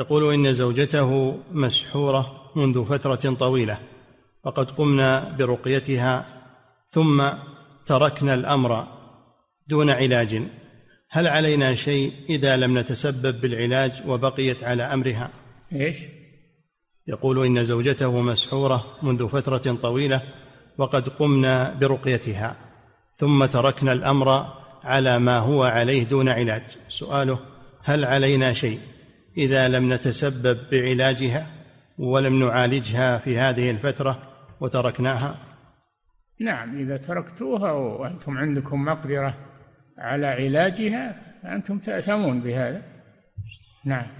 يقول إن زوجته مسحورة منذ فترة طويلة وقد قمنا برقيتها ثم تركنا الأمر دون علاج هل علينا شيء إذا لم نتسبب بالعلاج وبقيت على أمرها إيش؟ يقول إن زوجته مسحورة منذ فترة طويلة وقد قمنا برقيتها ثم تركنا الأمر على ما هو عليه دون علاج سؤاله هل علينا شيء اذا لم نتسبب بعلاجها ولم نعالجها في هذه الفتره وتركناها نعم اذا تركتوها وانتم عندكم مقدره على علاجها فانتم تاثمون بهذا نعم